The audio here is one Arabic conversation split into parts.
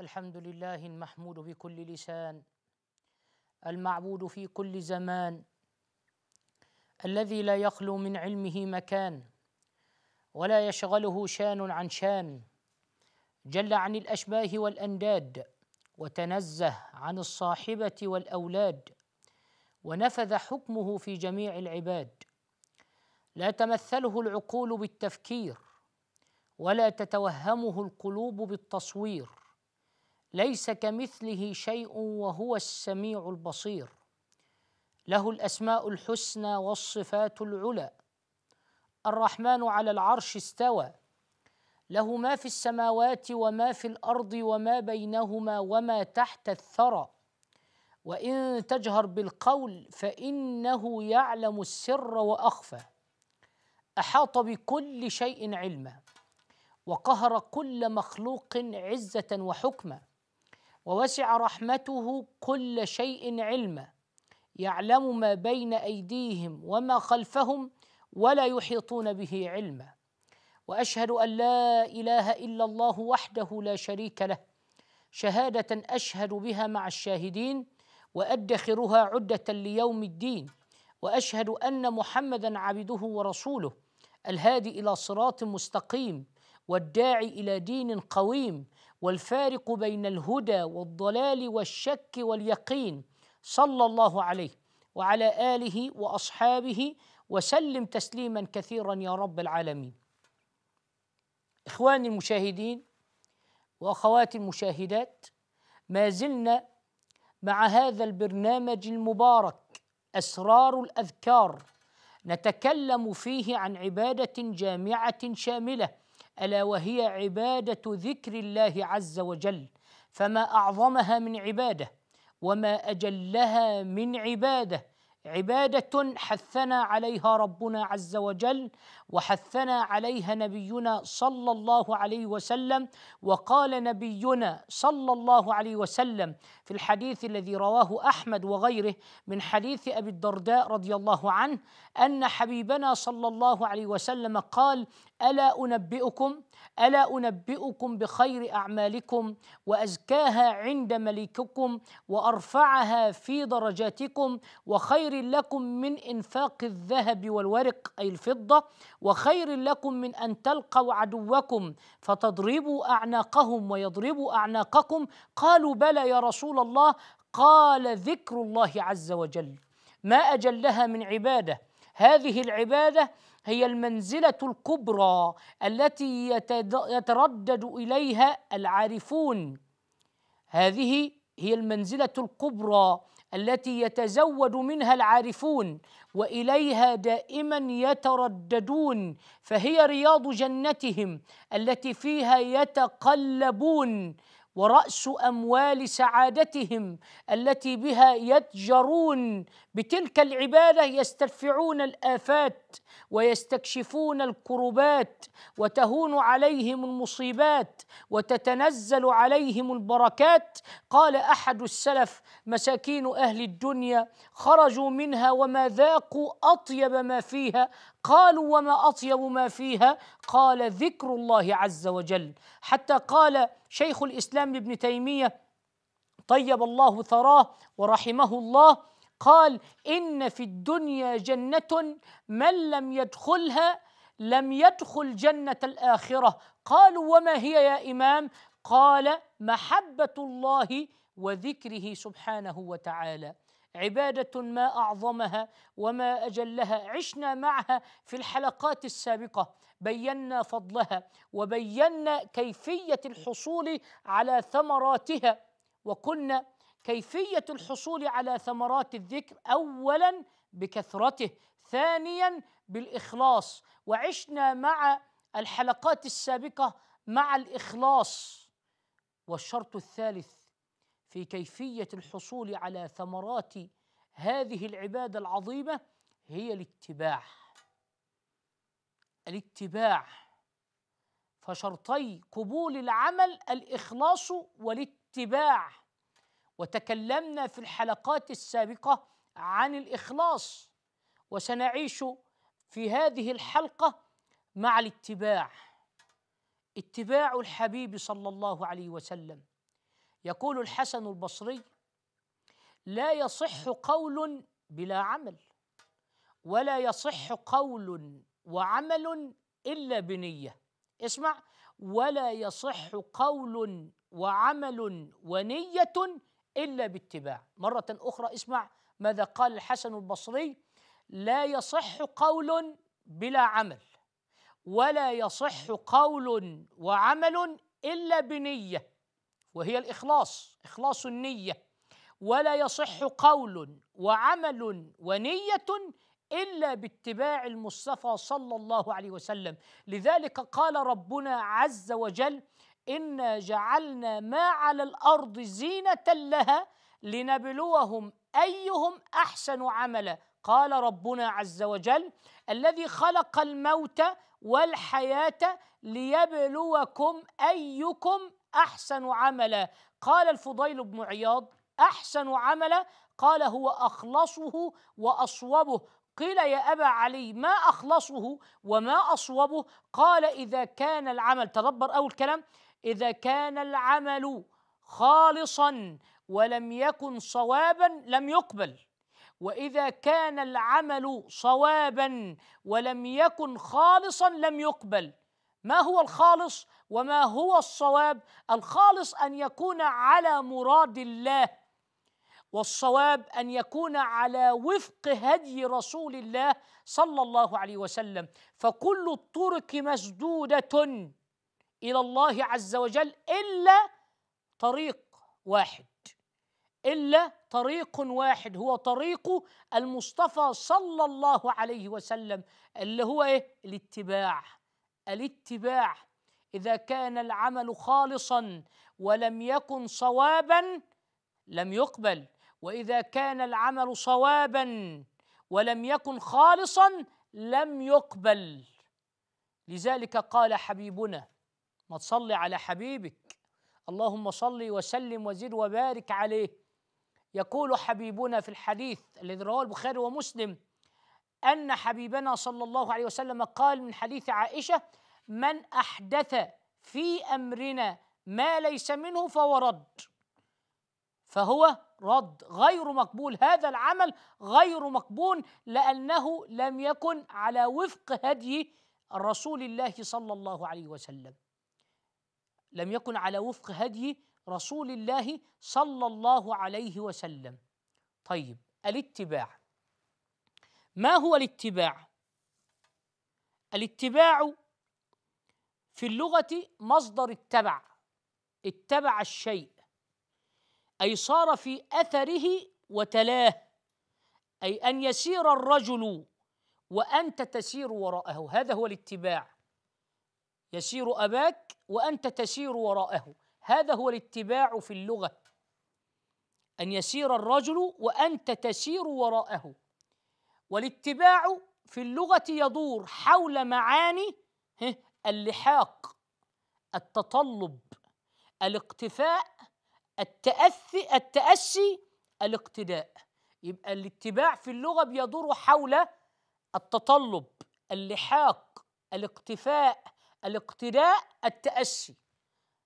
الحمد لله المحمود بكل لسان المعبود في كل زمان الذي لا يخلو من علمه مكان ولا يشغله شان عن شان جل عن الاشباه والانداد وتنزه عن الصاحبه والاولاد ونفذ حكمه في جميع العباد لا تمثله العقول بالتفكير ولا تتوهمه القلوب بالتصوير ليس كمثله شيء وهو السميع البصير له الاسماء الحسنى والصفات العلى الرحمن على العرش استوى له ما في السماوات وما في الارض وما بينهما وما تحت الثرى وان تجهر بالقول فانه يعلم السر واخفى احاط بكل شيء علما وقهر كل مخلوق عزه وحكما ووسع رحمته كل شيء علما يعلم ما بين ايديهم وما خلفهم ولا يحيطون به علما واشهد ان لا اله الا الله وحده لا شريك له شهاده اشهد بها مع الشاهدين وادخرها عده ليوم الدين واشهد ان محمدا عبده ورسوله الهادي الى صراط مستقيم والداعي الى دين قويم والفارق بين الهدى والضلال والشك واليقين صلى الله عليه وعلى اله واصحابه وسلم تسليما كثيرا يا رب العالمين اخواني المشاهدين واخواتي المشاهدات ما زلنا مع هذا البرنامج المبارك اسرار الاذكار نتكلم فيه عن عباده جامعه شامله الا وهي عباده ذكر الله عز وجل فما اعظمها من عباده وما اجلها من عباده عباده حثنا عليها ربنا عز وجل وحثنا عليها نبينا صلى الله عليه وسلم وقال نبينا صلى الله عليه وسلم في الحديث الذي رواه احمد وغيره من حديث ابي الدرداء رضي الله عنه ان حبيبنا صلى الله عليه وسلم قال ألا أنبئكم ألا أنبئكم بخير أعمالكم وأزكاها عند مليككم وأرفعها في درجاتكم وخير لكم من إنفاق الذهب والورق أي الفضة وخير لكم من أن تلقوا عدوكم فتضربوا أعناقهم ويضربوا أعناقكم قالوا بلى يا رسول الله قال ذكر الله عز وجل ما أجلها من عباده هذه العباده هي المنزله الكبرى التي يتردد اليها العارفون هذه هي المنزله الكبرى التي يتزود منها العارفون واليها دائما يترددون فهي رياض جنتهم التي فيها يتقلبون ورأس أموال سعادتهم التي بها يتجرون بتلك العبادة يسترفعون الآفات ويستكشفون الكربات وتهون عليهم المصيبات وتتنزل عليهم البركات قال أحد السلف مساكين أهل الدنيا خرجوا منها وما ذاقوا أطيب ما فيها قالوا وما اطيب ما فيها قال ذكر الله عز وجل حتى قال شيخ الاسلام ابن تيميه طيب الله ثراه ورحمه الله قال ان في الدنيا جنه من لم يدخلها لم يدخل جنه الاخره قالوا وما هي يا امام قال محبه الله وذكره سبحانه وتعالى عباده ما اعظمها وما اجلها عشنا معها في الحلقات السابقه بينا فضلها وبينا كيفيه الحصول على ثمراتها وقلنا كيفيه الحصول على ثمرات الذكر اولا بكثرته ثانيا بالاخلاص وعشنا مع الحلقات السابقه مع الاخلاص والشرط الثالث في كيفيه الحصول على ثمرات هذه العباده العظيمه هي الاتباع الاتباع فشرطي قبول العمل الاخلاص والاتباع وتكلمنا في الحلقات السابقه عن الاخلاص وسنعيش في هذه الحلقه مع الاتباع اتباع الحبيب صلى الله عليه وسلم يقول الحسن البصري لا يصح قول بلا عمل ولا يصح قول وعمل الا بنيه اسمع ولا يصح قول وعمل ونيه الا باتباع مره اخرى اسمع ماذا قال الحسن البصري لا يصح قول بلا عمل ولا يصح قول وعمل الا بنيه وهي الاخلاص اخلاص النيه ولا يصح قول وعمل ونيه الا باتباع المصطفى صلى الله عليه وسلم لذلك قال ربنا عز وجل انا جعلنا ما على الارض زينه لها لنبلوهم ايهم احسن عملا قال ربنا عز وجل الذي خلق الموت والحياه ليبلوكم ايكم احسن عملا قال الفضيل بن عياض احسن عملا قال هو اخلصه واصوبه قيل يا ابا علي ما اخلصه وما اصوبه قال اذا كان العمل تدبر اول كلام اذا كان العمل خالصا ولم يكن صوابا لم يقبل واذا كان العمل صوابا ولم يكن خالصا لم يقبل ما هو الخالص وما هو الصواب الخالص ان يكون على مراد الله والصواب ان يكون على وفق هدي رسول الله صلى الله عليه وسلم فكل الطرق مسدوده الى الله عز وجل الا طريق واحد الا طريق واحد هو طريق المصطفى صلى الله عليه وسلم اللي هو ايه الاتباع الاتباع اذا كان العمل خالصا ولم يكن صوابا لم يقبل واذا كان العمل صوابا ولم يكن خالصا لم يقبل لذلك قال حبيبنا ما تصلي على حبيبك اللهم صل وسلم وزد وبارك عليه يقول حبيبنا في الحديث الذي رواه البخاري ومسلم ان حبيبنا صلى الله عليه وسلم قال من حديث عائشه من احدث في امرنا ما ليس منه فهو رد فهو رد غير مقبول هذا العمل غير مقبول لانه لم يكن على وفق هدي رسول الله صلى الله عليه وسلم لم يكن على وفق هدي رسول الله صلى الله عليه وسلم طيب الاتباع ما هو الاتباع الاتباع في اللغة مصدر اتبع اتبع الشيء أي صار في أثره وتلاه أي أن يسير الرجل وأنت تسير وراءه هذا هو الاتباع يسير أباك وأنت تسير وراءه هذا هو الاتباع في اللغة أن يسير الرجل وأنت تسير وراءه والاتباع في اللغة يدور حول معاني اللحاق التطلب الاقتفاء التأثي التأسي الاقتداء يبقى الاتباع في اللغة بيدور حول التطلب اللحاق الاقتفاء الاقتداء التأسي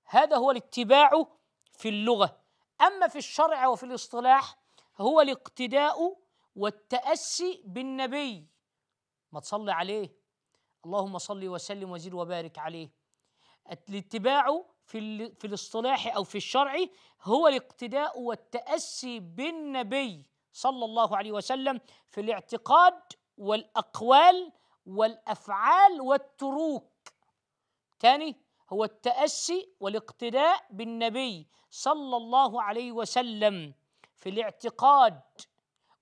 هذا هو الاتباع في اللغة أما في الشرع وفي الاصطلاح هو الاقتداء والتأسي بالنبي ما تصلي عليه اللهم صل وسلم وزد وبارك عليه الاتباع في في الاصطلاح او في الشرع هو الاقتداء والتاسي بالنبي صلى الله عليه وسلم في الاعتقاد والاقوال والافعال والتروك ثاني هو التاسي والاقتداء بالنبي صلى الله عليه وسلم في الاعتقاد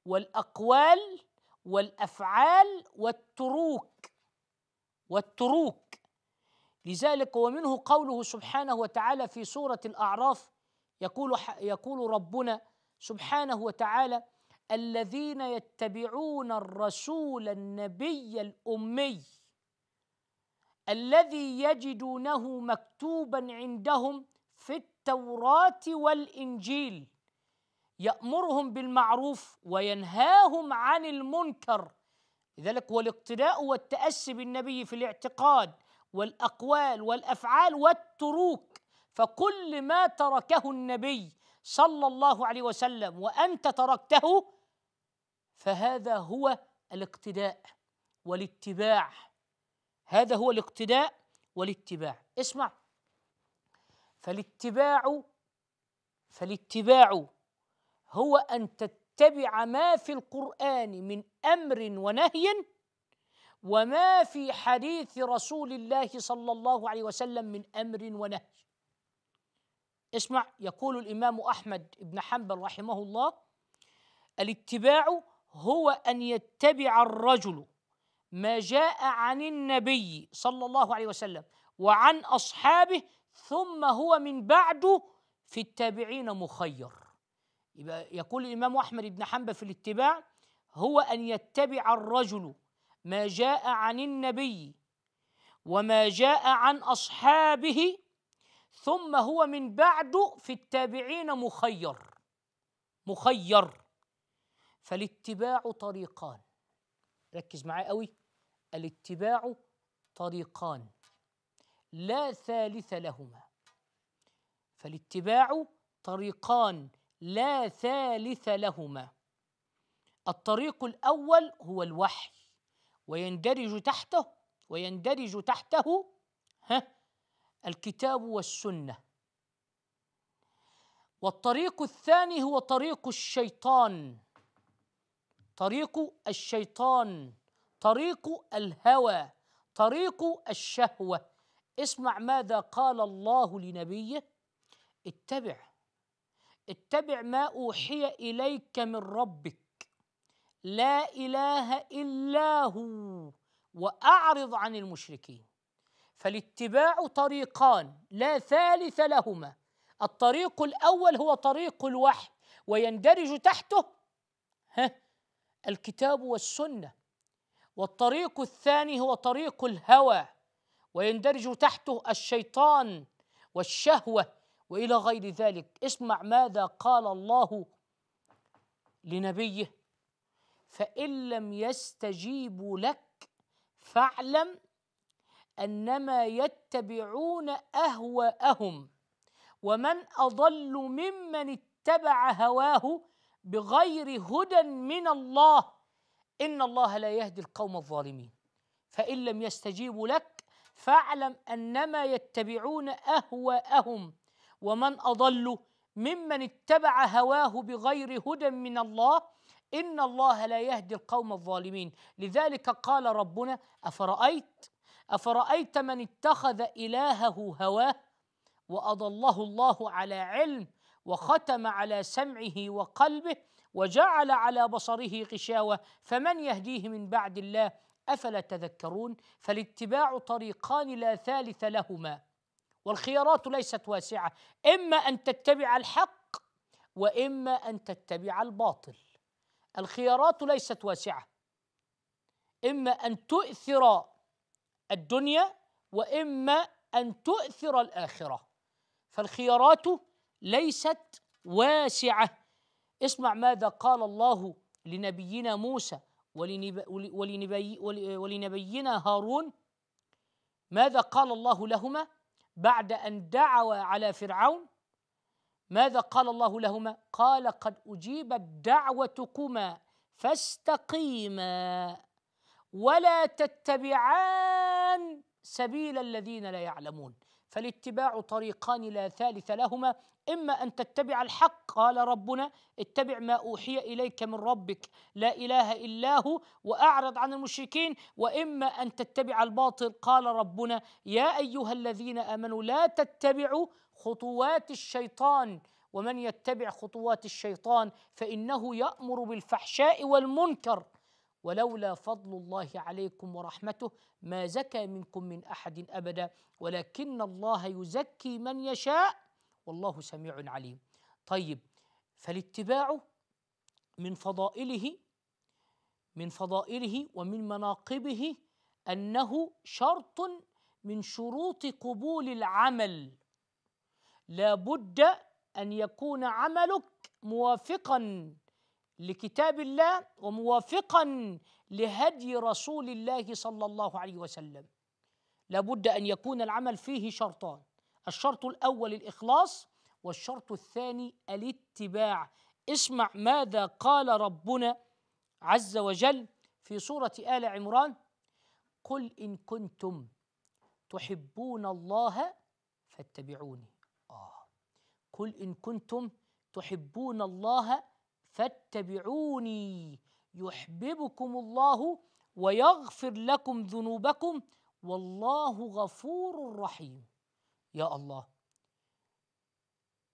والاقوال والافعال والتروك والتروك لذلك ومنه قوله سبحانه وتعالى في سورة الأعراف يقول يقول ربنا سبحانه وتعالى الذين يتبعون الرسول النبي الأمي الذي يجدونه مكتوبا عندهم في التوراة والإنجيل يأمرهم بالمعروف وينهاهم عن المنكر لذلك والاقتداء والتأسي بالنبي في الاعتقاد والأقوال والأفعال والتروك فكل ما تركه النبي صلى الله عليه وسلم وأنت تركته فهذا هو الاقتداء والاتباع هذا هو الاقتداء والاتباع اسمع فالاتباع فالاتباع هو أن تتبع يتبع ما في القرآن من أمر ونهي وما في حديث رسول الله صلى الله عليه وسلم من أمر ونهي اسمع يقول الإمام أحمد بن حنبل رحمه الله الاتباع هو أن يتبع الرجل ما جاء عن النبي صلى الله عليه وسلم وعن أصحابه ثم هو من بعده في التابعين مخير يبقى يقول الإمام أحمد بن حنبل في الاتباع هو أن يتبع الرجل ما جاء عن النبي وما جاء عن أصحابه ثم هو من بعد في التابعين مخير مخير فالاتباع طريقان ركز معايا قوي الاتباع طريقان لا ثالث لهما فالاتباع طريقان لا ثالث لهما الطريق الاول هو الوحي ويندرج تحته ويندرج تحته ها الكتاب والسنه والطريق الثاني هو طريق الشيطان طريق الشيطان طريق الهوى طريق الشهوه اسمع ماذا قال الله لنبيه اتبع اتبع ما اوحي اليك من ربك لا اله الا هو واعرض عن المشركين فالاتباع طريقان لا ثالث لهما الطريق الاول هو طريق الوحي ويندرج تحته ها الكتاب والسنه والطريق الثاني هو طريق الهوى ويندرج تحته الشيطان والشهوه والى غير ذلك اسمع ماذا قال الله لنبيه فان لم يستجيبوا لك فاعلم انما يتبعون اهواءهم ومن اضل ممن اتبع هواه بغير هدى من الله ان الله لا يهدي القوم الظالمين فان لم يستجيبوا لك فاعلم انما يتبعون اهواءهم ومن اضل ممن اتبع هواه بغير هدى من الله ان الله لا يهدي القوم الظالمين لذلك قال ربنا افرايت افرايت من اتخذ الهه هواه واضله الله على علم وختم على سمعه وقلبه وجعل على بصره غشاوه فمن يهديه من بعد الله افلا تذكرون فالاتباع طريقان لا ثالث لهما والخيارات ليست واسعه اما ان تتبع الحق واما ان تتبع الباطل الخيارات ليست واسعه اما ان تؤثر الدنيا واما ان تؤثر الاخره فالخيارات ليست واسعه اسمع ماذا قال الله لنبينا موسى ولنبي ولنبينا هارون ماذا قال الله لهما بعد أن دعوا على فرعون ماذا قال الله لهما قال قد أجيبت دعوتكما فاستقيما ولا تتبعان سبيل الذين لا يعلمون فالاتباع طريقان لا ثالث لهما اما ان تتبع الحق قال ربنا اتبع ما اوحي اليك من ربك لا اله الا هو واعرض عن المشركين واما ان تتبع الباطل قال ربنا يا ايها الذين امنوا لا تتبعوا خطوات الشيطان ومن يتبع خطوات الشيطان فانه يامر بالفحشاء والمنكر ولولا فضل الله عليكم ورحمته ما زكى منكم من احد ابدا ولكن الله يزكي من يشاء والله سميع عليم. طيب فالاتباع من فضائله من فضائله ومن مناقبه انه شرط من شروط قبول العمل لا بد ان يكون عملك موافقا لكتاب الله وموافقا لهدي رسول الله صلى الله عليه وسلم لابد ان يكون العمل فيه شرطان الشرط الاول الاخلاص والشرط الثاني الاتباع اسمع ماذا قال ربنا عز وجل في سوره ال عمران قل ان كنتم تحبون الله فاتبعوني آه قل إن كنتم تحبون الله فاتبعوني يحببكم الله ويغفر لكم ذنوبكم والله غفور رحيم يا الله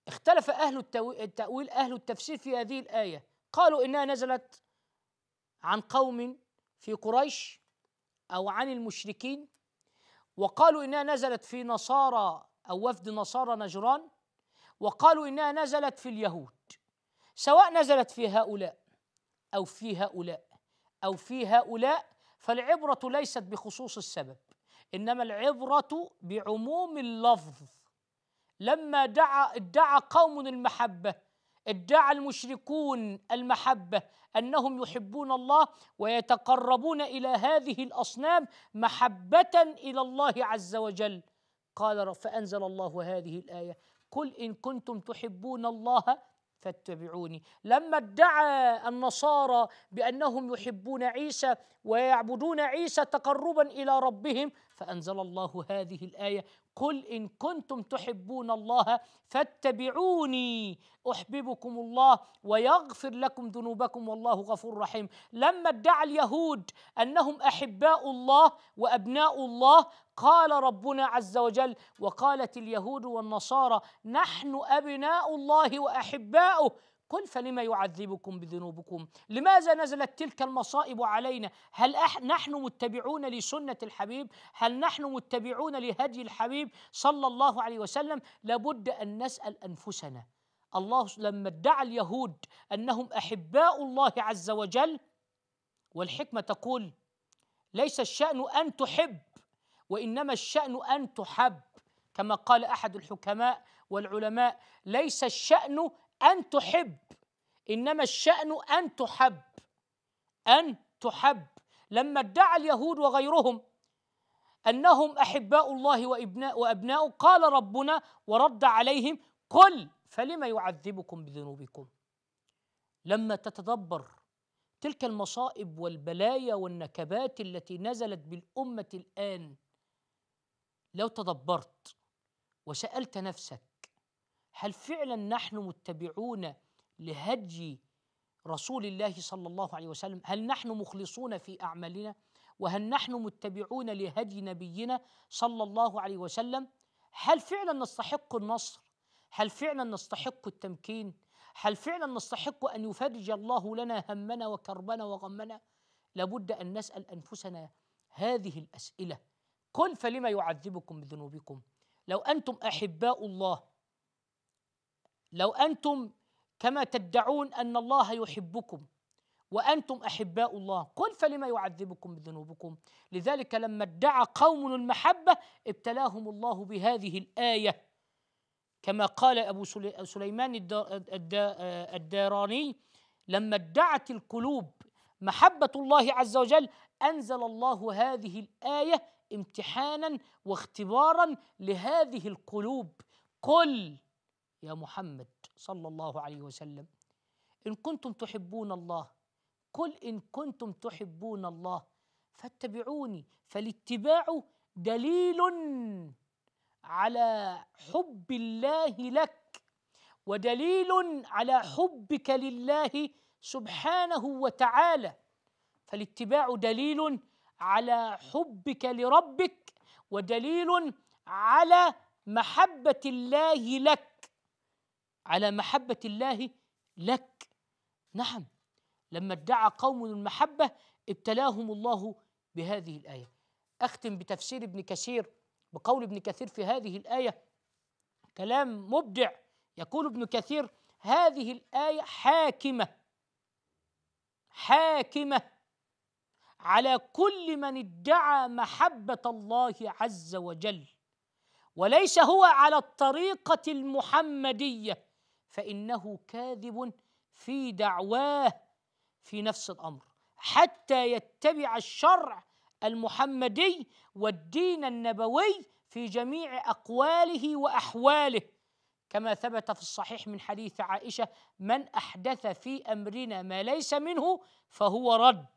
اختلف أهل التأويل أهل التفسير في هذه الآية قالوا إنها نزلت عن قوم في قريش أو عن المشركين وقالوا إنها نزلت في نصارى أو وفد نصارى نجران وقالوا إنها نزلت في اليهود سواء نزلت في هؤلاء أو في هؤلاء أو في هؤلاء فالعبرة ليست بخصوص السبب إنما العبرة بعموم اللفظ لما دعا ادعى قوم المحبة ادعى المشركون المحبة أنهم يحبون الله ويتقربون إلى هذه الأصنام محبة إلى الله عز وجل قال فأنزل الله هذه الآية قل إن كنتم تحبون الله فاتبعوني لما ادعى النصارى بانهم يحبون عيسى ويعبدون عيسى تقربا الى ربهم فانزل الله هذه الايه قل ان كنتم تحبون الله فاتبعوني احببكم الله ويغفر لكم ذنوبكم والله غفور رحيم لما ادعى اليهود انهم احباء الله وابناء الله قال ربنا عز وجل وقالت اليهود والنصارى نحن ابناء الله واحباؤه قل فلما يعذبكم بذنوبكم لماذا نزلت تلك المصائب علينا هل أح نحن متبعون لسنة الحبيب هل نحن متبعون لهدي الحبيب صلى الله عليه وسلم لابد أن نسأل أنفسنا الله لما ادعى اليهود أنهم أحباء الله عز وجل والحكمة تقول ليس الشأن أن تحب وإنما الشأن أن تحب كما قال أحد الحكماء والعلماء ليس الشأن أن تحب إنما الشأن أن تحب أن تحب لما ادعى اليهود وغيرهم أنهم أحباء الله وابناء وأبناء قال ربنا ورد عليهم قل فلم يعذبكم بذنوبكم لما تتدبر تلك المصائب والبلايا والنكبات التي نزلت بالأمة الآن لو تدبرت وسألت نفسك هل فعلا نحن متبعون لهدي رسول الله صلى الله عليه وسلم هل نحن مخلصون في اعمالنا وهل نحن متبعون لهدي نبينا صلى الله عليه وسلم هل فعلا نستحق النصر هل فعلا نستحق التمكين هل فعلا نستحق ان يفرج الله لنا همنا وكربنا وغمنا لابد ان نسال انفسنا هذه الاسئله قل فلما يعذبكم بذنوبكم لو انتم احباء الله لو انتم كما تدعون ان الله يحبكم وانتم احباء الله قل فلما يعذبكم بذنوبكم لذلك لما ادعى قوم المحبه ابتلاهم الله بهذه الايه كما قال ابو سليمان الداراني لما ادعت القلوب محبه الله عز وجل انزل الله هذه الايه امتحانا واختبارا لهذه القلوب قل يا محمد صلى الله عليه وسلم إن كنتم تحبون الله قل إن كنتم تحبون الله فاتبعوني فالاتباع دليل على حب الله لك ودليل على حبك لله سبحانه وتعالى فالاتباع دليل على حبك لربك ودليل على محبه الله لك على محبة الله لك نعم لما ادعى قوم المحبة ابتلاهم الله بهذه الآية أختم بتفسير ابن كثير بقول ابن كثير في هذه الآية كلام مبدع يقول ابن كثير هذه الآية حاكمة حاكمة على كل من ادعى محبة الله عز وجل وليس هو على الطريقة المحمدية فانه كاذب في دعواه في نفس الامر حتى يتبع الشرع المحمدي والدين النبوي في جميع اقواله واحواله كما ثبت في الصحيح من حديث عائشه من احدث في امرنا ما ليس منه فهو رد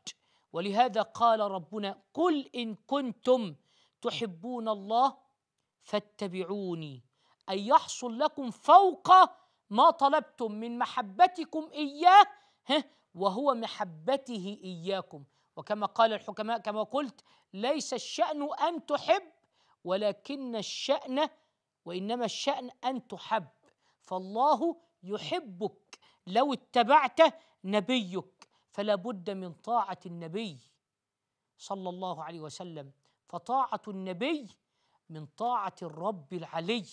ولهذا قال ربنا قل ان كنتم تحبون الله فاتبعوني اي يحصل لكم فوق ما طلبتم من محبتكم إياه ها وهو محبته إياكم وكما قال الحكماء كما قلت ليس الشأن أن تحب ولكن الشأن وإنما الشأن أن تحب فالله يحبك لو اتبعت نبيك فلا بد من طاعة النبي صلى الله عليه وسلم فطاعة النبي من طاعة الرب العلي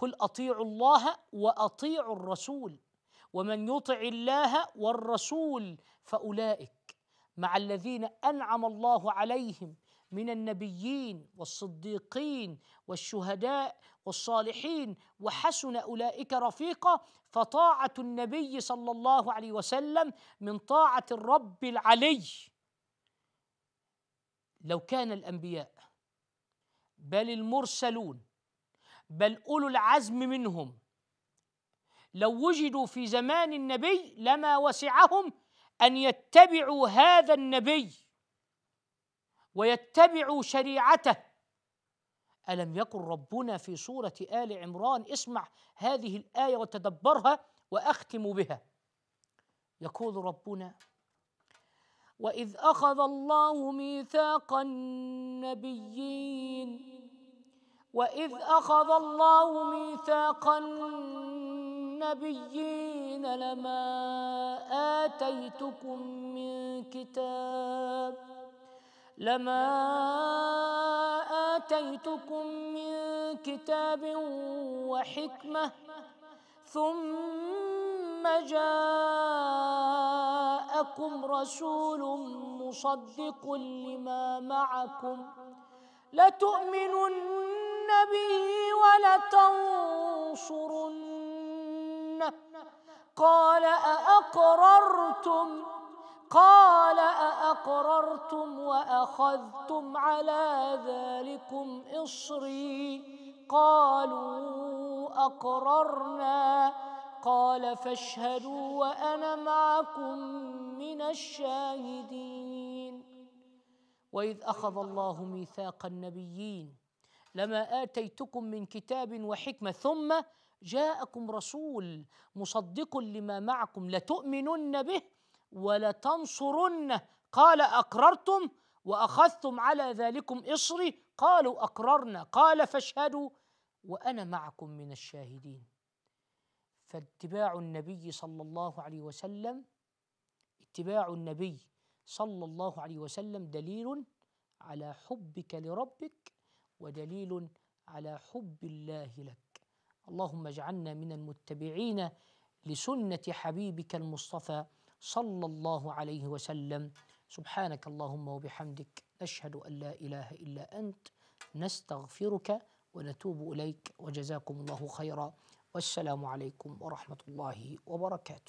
قل اطيعوا الله واطيعوا الرسول ومن يطع الله والرسول فاولئك مع الذين انعم الله عليهم من النبيين والصديقين والشهداء والصالحين وحسن اولئك رفيقا فطاعه النبي صلى الله عليه وسلم من طاعه الرب العلي لو كان الانبياء بل المرسلون بل اولو العزم منهم لو وجدوا في زمان النبي لما وسعهم ان يتبعوا هذا النبي ويتبعوا شريعته الم يقل ربنا في سوره ال عمران اسمع هذه الايه وتدبرها واختم بها يقول ربنا واذ اخذ الله ميثاق النبيين وإذ أخذ الله ميثاق النبيين لما آتيتكم من كتاب لما آتيتكم من كتاب وحكمة ثم جاءكم رسول مصدق لما معكم لتؤمنن به ولتنصرنه قال أأقررتم قال أأقررتم وأخذتم على ذلكم إصري قالوا أقررنا قال فاشهدوا وأنا معكم من الشاهدين وإذ أخذ الله ميثاق النبيين لما آتيتكم من كتاب وحكمة ثم جاءكم رسول مصدق لما معكم لتؤمنن به ولتنصرنه قال أقررتم وأخذتم على ذلكم إصري قالوا أقررنا قال فاشهدوا وأنا معكم من الشاهدين فاتباع النبي صلى الله عليه وسلم اتباع النبي صلى الله عليه وسلم دليل على حبك لربك ودليل على حب الله لك اللهم اجعلنا من المتبعين لسنه حبيبك المصطفى صلى الله عليه وسلم سبحانك اللهم وبحمدك نشهد ان لا اله الا انت نستغفرك ونتوب اليك وجزاكم الله خيرا والسلام عليكم ورحمه الله وبركاته